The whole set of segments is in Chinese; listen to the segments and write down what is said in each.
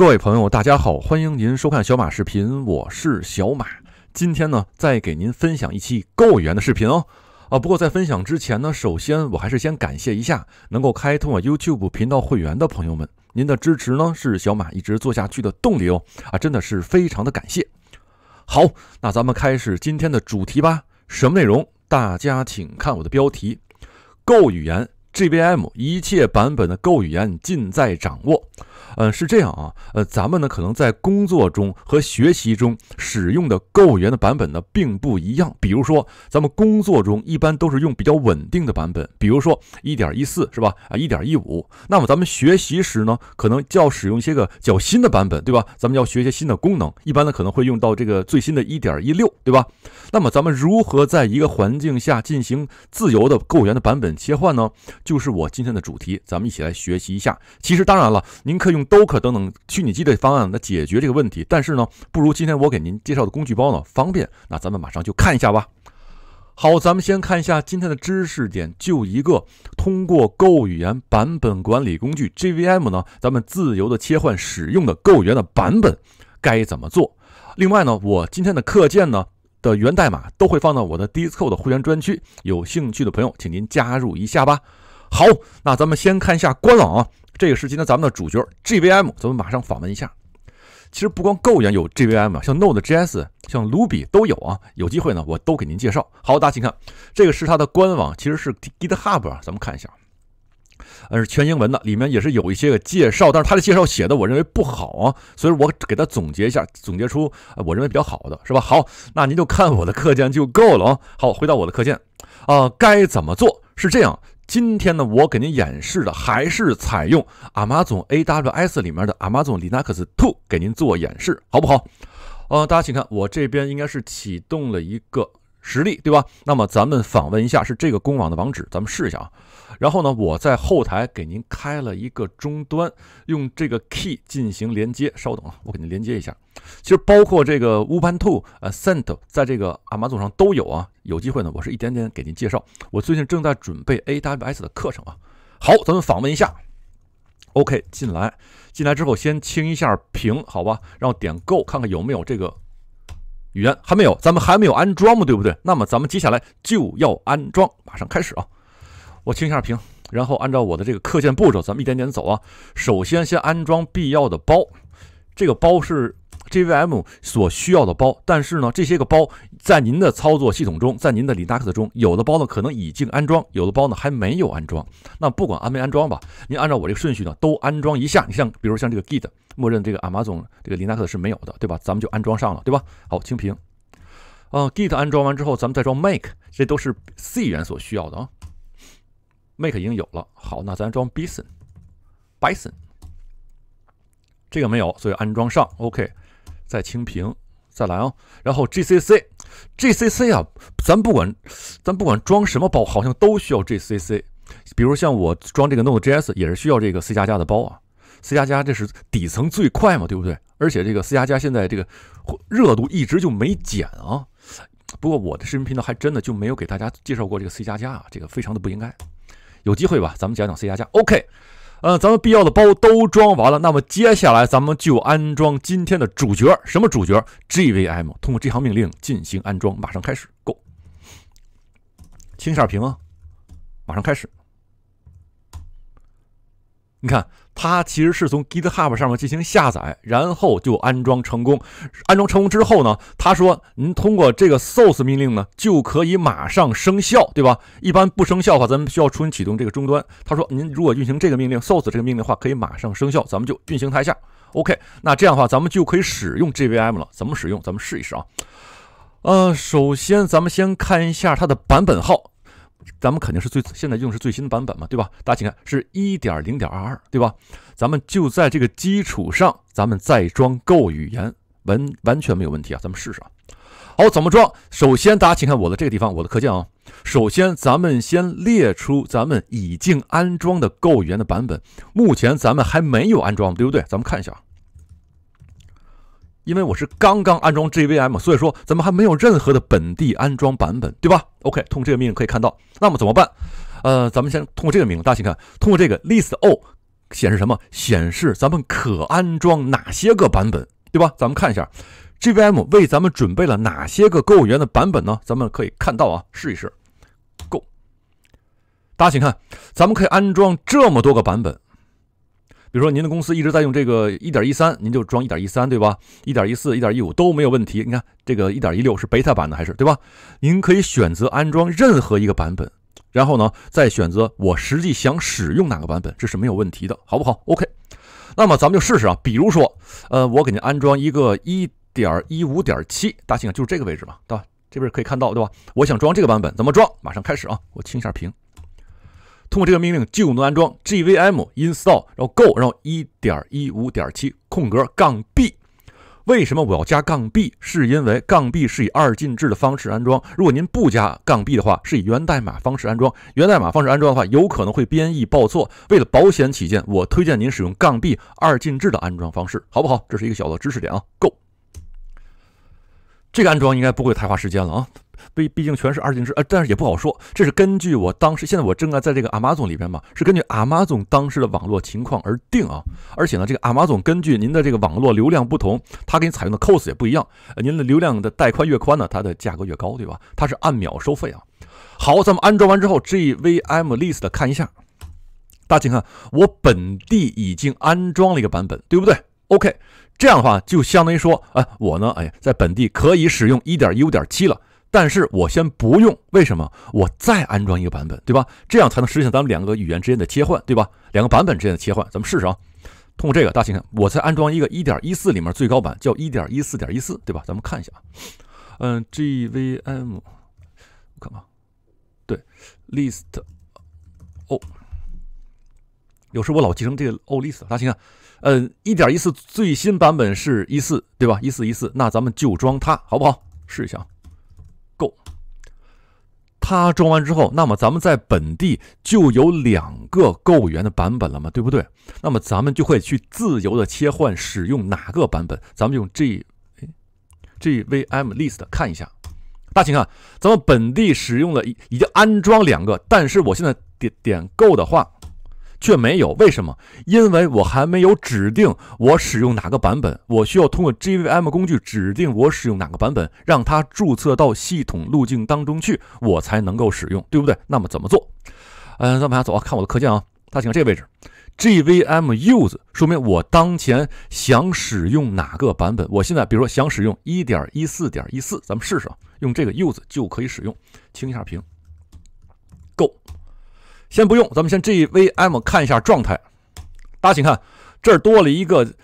各位朋友，大家好，欢迎您收看小马视频，我是小马。今天呢，再给您分享一期购语言的视频哦。啊，不过在分享之前呢，首先我还是先感谢一下能够开通我 YouTube 频道会员的朋友们，您的支持呢是小马一直做下去的动力哦。啊，真的是非常的感谢。好，那咱们开始今天的主题吧。什么内容？大家请看我的标题：物语言 g b m 一切版本的物语言尽在掌握。呃，是这样啊，呃，咱们呢可能在工作中和学习中使用的购云的版本呢并不一样。比如说，咱们工作中一般都是用比较稳定的版本，比如说一点一四，是吧？啊，一点一五。那么咱们学习时呢，可能就要使用一些个较新的版本，对吧？咱们要学些新的功能，一般呢可能会用到这个最新的一点一六，对吧？那么咱们如何在一个环境下进行自由的购云的版本切换呢？就是我今天的主题，咱们一起来学习一下。其实，当然了，您可以用。Docker 等等虚拟机的方案来解决这个问题，但是呢，不如今天我给您介绍的工具包呢方便。那咱们马上就看一下吧。好，咱们先看一下今天的知识点，就一个通过 Go 语言版本管理工具 JVM 呢，咱们自由的切换使用的 Go 语言的版本该怎么做。另外呢，我今天的课件呢的源代码都会放到我的 Discord 会员专区，有兴趣的朋友，请您加入一下吧。好，那咱们先看一下官网。啊，这个是今天咱们的主角 GVM，咱们马上访问一下。其实不光 Go 语言有 GVM 啊，像 Node.js、像 Ruby 都有啊。有机会呢，我都给您介绍。好，大家请看，这个是它的官网，其实是 GitHub 啊。咱们看一下，呃，是全英文的，里面也是有一些个介绍，但是它的介绍写的我认为不好啊，所以我给它总结一下，总结出我认为比较好的，是吧？好，那您就看我的课件就够了啊。好，回到我的课件，啊，该怎么做？是这样。今天呢，我给您演示的还是采用 Amazon AWS 里面的 Amazon Linux 2给您做演示，好不好？呃，大家请看，我这边应该是启动了一个实例，对吧？那么咱们访问一下是这个公网的网址，咱们试一下啊。然后呢，我在后台给您开了一个终端，用这个 key 进行连接，稍等啊，我给您连接一下。其实包括这个 Ubuntu 呃 s e n t 在这个阿马祖上都有啊。有机会呢，我是一点点给您介绍。我最近正在准备 AWS 的课程啊。好，咱们访问一下。OK，进来，进来之后先清一下屏，好吧？然后点 Go，看看有没有这个语言，还没有，咱们还没有安装嘛，对不对？那么咱们接下来就要安装，马上开始啊。我清一下屏，然后按照我的这个课件步骤，咱们一点点走啊。首先先安装必要的包，这个包是。JVM 所需要的包，但是呢，这些个包在您的操作系统中，在您的 Linux 中，有的包呢可能已经安装，有的包呢还没有安装。那不管安没安装吧，您按照我这个顺序呢，都安装一下。你像，比如像这个 Git，默认这个 Amazon 这个 Linux 是没有的，对吧？咱们就安装上了，对吧？好，清屏。啊，Git 安装完之后，咱们再装 Make，这都是 C 语言所需要的啊。Make 已经有了，好，那咱装 Bison。Bison 这个没有，所以安装上。OK。再清屏，再来啊！然后 GCC，GCC 啊，咱不管，咱不管装什么包，好像都需要 GCC。比如像我装这个 Node.js 也是需要这个 C 加加的包啊。C 加加这是底层最快嘛，对不对？而且这个 C 加加现在这个热度一直就没减啊。不过我的视频频道还真的就没有给大家介绍过这个 C 加加啊，这个非常的不应该。有机会吧，咱们讲讲 C 加加。OK。呃，咱们必要的包都装完了，那么接下来咱们就安装今天的主角，什么主角？GVM，通过这行命令进行安装，马上开始，Go，清一下屏啊，马上开始，你看。它其实是从 GitHub 上面进行下载，然后就安装成功。安装成功之后呢，他说您通过这个 source 命令呢，就可以马上生效，对吧？一般不生效的话，咱们需要重新启动这个终端。他说您如果运行这个命令 source 这个命令的话，可以马上生效，咱们就运行台下。OK，那这样的话，咱们就可以使用 JVM 了。怎么使用？咱们试一试啊。呃，首先咱们先看一下它的版本号。咱们肯定是最现在用是最新的版本嘛，对吧？大家请看是一点零点二二，对吧？咱们就在这个基础上，咱们再装够语言，完完全没有问题啊！咱们试试啊。好，怎么装？首先，大家请看我的这个地方，我的课件啊。首先，咱们先列出咱们已经安装的够语言的版本，目前咱们还没有安装，对不对？咱们看一下啊。因为我是刚刚安装 JVM，所以说咱们还没有任何的本地安装版本，对吧？OK，通过这个命令可以看到。那么怎么办？呃，咱们先通过这个命令，大家请看，通过这个 list all 显示什么？显示咱们可安装哪些个版本，对吧？咱们看一下，JVM 为咱们准备了哪些个物选的版本呢？咱们可以看到啊，试一试，Go。大家请看，咱们可以安装这么多个版本。比如说您的公司一直在用这个一点一三，您就装一点一三，对吧？一点一四、一点一五都没有问题。你看这个一点一六是贝塔版的还是对吧？您可以选择安装任何一个版本，然后呢再选择我实际想使用哪个版本，这是没有问题的，好不好？OK，那么咱们就试试啊。比如说，呃，我给您安装一个一点一五点七，大家就是这个位置嘛，对吧？这边可以看到，对吧？我想装这个版本，怎么装？马上开始啊，我清一下屏。通过这个命令就能安装 gvm install，然后 go，然后一点一五点七空格杠 b。为什么我要加杠 b？是因为杠 b 是以二进制的方式安装。如果您不加杠 b 的话，是以源代码方式安装。源代码方式安装的话，有可能会编译报错。为了保险起见，我推荐您使用杠 b 二进制的安装方式，好不好？这是一个小的知识点啊。go，这个安装应该不会太花时间了啊。毕毕竟全是二进制，呃，但是也不好说。这是根据我当时，现在我正在在这个 Amazon 里边嘛，是根据 Amazon 当时的网络情况而定啊。而且呢，这个 Amazon 根据您的这个网络流量不同，它给你采用的 cost 也不一样。呃。您的流量的带宽越宽呢，它的价格越高，对吧？它是按秒收费啊。好，咱们安装完之后 g v m list 看一下，大家请看，我本地已经安装了一个版本，对不对？OK，这样的话就相当于说，哎，我呢，哎在本地可以使用1.5.7了。但是我先不用，为什么？我再安装一个版本，对吧？这样才能实现咱们两个语言之间的切换，对吧？两个版本之间的切换，咱们试试啊。通过这个，大家看，我再安装一个1.14里面最高版，叫1.14.14，对吧？咱们看一下啊。嗯，GVM，我看看，对，list。哦，有时我老记成这个哦，list。大家请看，嗯，1.14最新版本是1.4，对吧？1.4.14，那咱们就装它，好不好？试一下。够，它装完之后，那么咱们在本地就有两个物源的版本了嘛，对不对？那么咱们就会去自由的切换使用哪个版本。咱们用 g gvm list 看一下，大秦啊，咱们本地使用了已已经安装两个，但是我现在点点够的话。却没有，为什么？因为我还没有指定我使用哪个版本，我需要通过 JVM 工具指定我使用哪个版本，让它注册到系统路径当中去，我才能够使用，对不对？那么怎么做？嗯，再往下走啊，看我的课件啊，大家请看这个位置，JVM use，说明我当前想使用哪个版本。我现在比如说想使用1.14.14，咱们试试啊，用这个 use 就可以使用，清一下屏，Go。先不用，咱们先 JVM 看一下状态。大家请看，这儿多了一个，这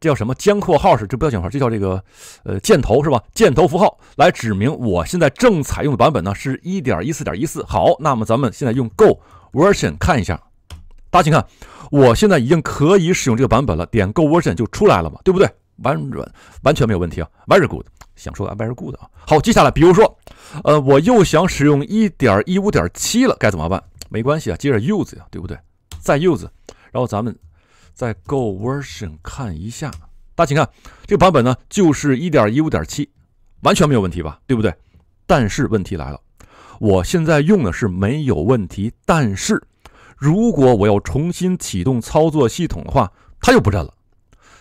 叫什么尖括号是？这不要尖括号，这叫这个呃箭头是吧？箭头符号来指明我现在正采用的版本呢是1.14.14。好，那么咱们现在用 go version 看一下。大家请看，我现在已经可以使用这个版本了，点 go version 就出来了嘛，对不对 v e r 完全没有问题啊，Very good。想说 Very good 啊。好，接下来比如说，呃，我又想使用1.15.7了，该怎么办？没关系啊，接着 use 呀，对不对？再 use，然后咱们再 go version 看一下。大家请看这个版本呢，就是1.15.7，完全没有问题吧？对不对？但是问题来了，我现在用的是没有问题，但是如果我要重新启动操作系统的话，它又不认了。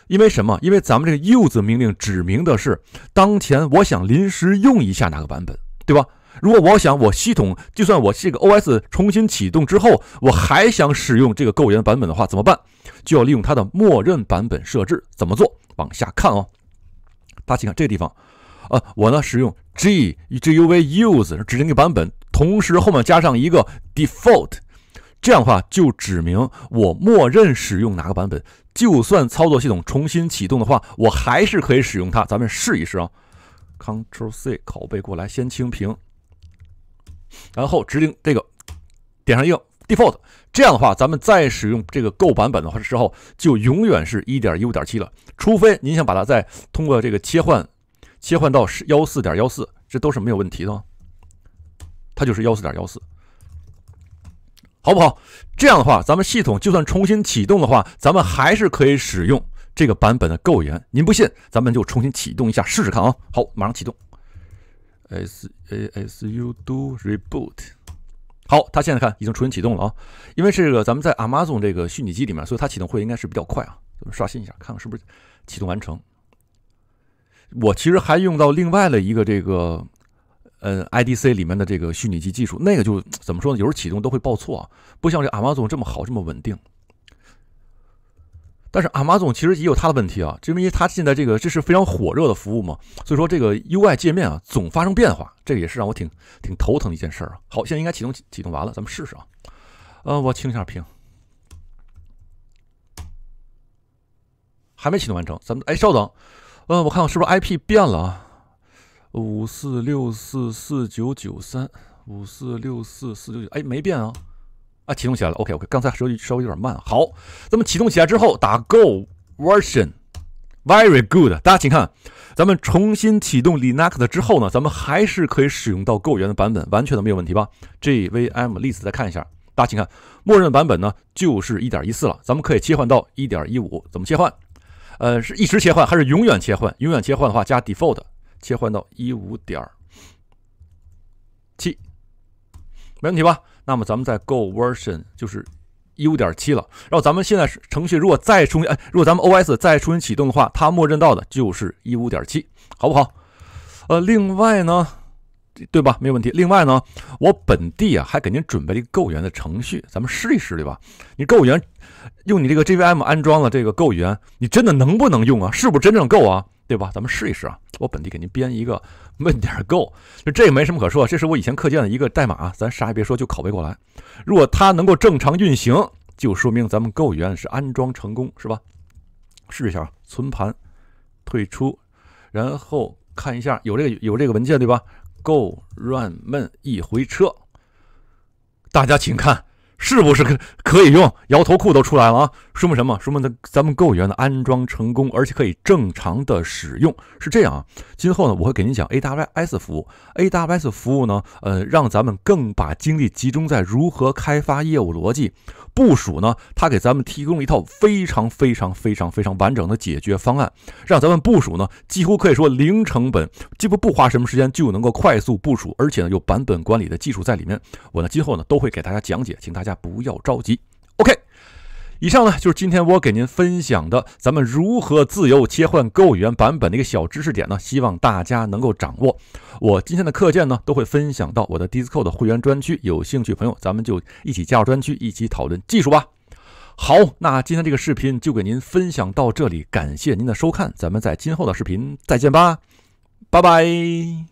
因为什么？因为咱们这个 use 命令指明的是当前我想临时用一下哪个版本，对吧？如果我想我系统，就算我这个 OS 重新启动之后，我还想使用这个构版版本的话，怎么办？就要利用它的默认版本设置。怎么做？往下看哦。大家请看这地方。呃，我呢使用 g g u v use 指定一个版本，同时后面加上一个 default，这样的话就指明我默认使用哪个版本。就算操作系统重新启动的话，我还是可以使用它。咱们试一试啊。c t r l C 拷贝过来，先清屏。然后指令这个点上一个 default，这样的话，咱们再使用这个 Go 版本的话时候，就永远是一点一五点七了，除非您想把它再通过这个切换，切换到幺四点幺四，这都是没有问题的，它就是幺四点幺四，好不好？这样的话，咱们系统就算重新启动的话，咱们还是可以使用这个版本的旧源。您不信，咱们就重新启动一下试试看啊。好，马上启动。as as you do reboot，好，它现在看已经重新启动了啊，因为这个咱们在 Amazon 这个虚拟机里面，所以它启动会应该是比较快啊。咱们刷新一下，看看是不是启动完成。我其实还用到另外的一个这个，嗯，IDC 里面的这个虚拟机技术，那个就怎么说呢？有时候启动都会报错，啊，不像这 Amazon 这么好，这么稳定。但是 z o 总其实也有他的问题啊，就因为他现在这个这是非常火热的服务嘛，所以说这个 U I 界面啊总发生变化，这个也是让我挺挺头疼的一件事儿啊。好，现在应该启动启动完了，咱们试试啊。呃，我清一下屏，还没启动完成。咱们哎，稍等，嗯，我看看是不是 I P 变了啊？五四六四四九九三，五四六四四九九，哎，没变啊。啊，启动起来了。OK，OK，刚才稍微稍微有点慢。好，咱们启动起来之后，打 go version，very good。大家请看，咱们重新启动 Linux 之后呢，咱们还是可以使用到 Go 原的版本，完全的没有问题吧？JVM s 子再看一下，大家请看，默认版本呢就是1.14了。咱们可以切换到1.15，怎么切换？呃，是一时切换还是永远切换？永远切换的话，加 default，切换到1.5.7，没问题吧？那么咱们在 Go Version 就是一五点七了。然后咱们现在程序如果再重新，哎，如果咱们 O S 再重新启动的话，它默认到的就是一五点七，好不好？呃，另外呢，对吧？没有问题。另外呢，我本地啊还给您准备了一个 Go 语的程序，咱们试一试，对吧？你 Go 语用你这个 J V M 安装了这个 Go 语你真的能不能用啊？是不是真正够啊？对吧？咱们试一试啊！我本地给您编一个，问点 Go，就这没什么可说，这是我以前课件的一个代码，咱啥也别说，就拷贝过来。如果它能够正常运行，就说明咱们 Go 语言是安装成功，是吧？试一下，存盘，退出，然后看一下有这个有这个文件对吧？Go run man 一回车，大家请看。是不是可可以用？摇头库都出来了啊！说明什么？说明咱咱们物园的安装成功，而且可以正常的使用。是这样啊。今后呢，我会给您讲 AWS 服务。AWS 服务呢，呃，让咱们更把精力集中在如何开发业务逻辑。部署呢，它给咱们提供了一套非常非常非常非常完整的解决方案，让咱们部署呢，几乎可以说零成本，几乎不花什么时间就能够快速部署，而且呢，有版本管理的技术在里面。我呢，今后呢，都会给大家讲解，请大家。不要着急，OK。以上呢就是今天我给您分享的咱们如何自由切换购会员版本的一个小知识点呢，希望大家能够掌握。我今天的课件呢都会分享到我的 Discord 会员专区，有兴趣朋友咱们就一起加入专区，一起讨论技术吧。好，那今天这个视频就给您分享到这里，感谢您的收看，咱们在今后的视频再见吧，拜拜。